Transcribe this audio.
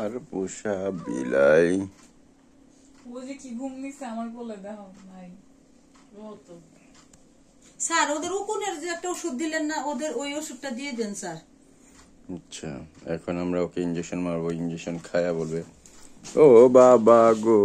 আমার পোষা বিলাই ও যে কি ঘুম নিছে আমার বলে দাও ভাই স্যার ওদের উকুনের যে একটা ওষুধ দিলেন না ওদের ওই ওষুধটা দিয়ে দেন স্যার আচ্ছা এখন আমরা ওকে ইনজেকশন মারবো ইনজেকশন খায়া বলবে ও বাবা গো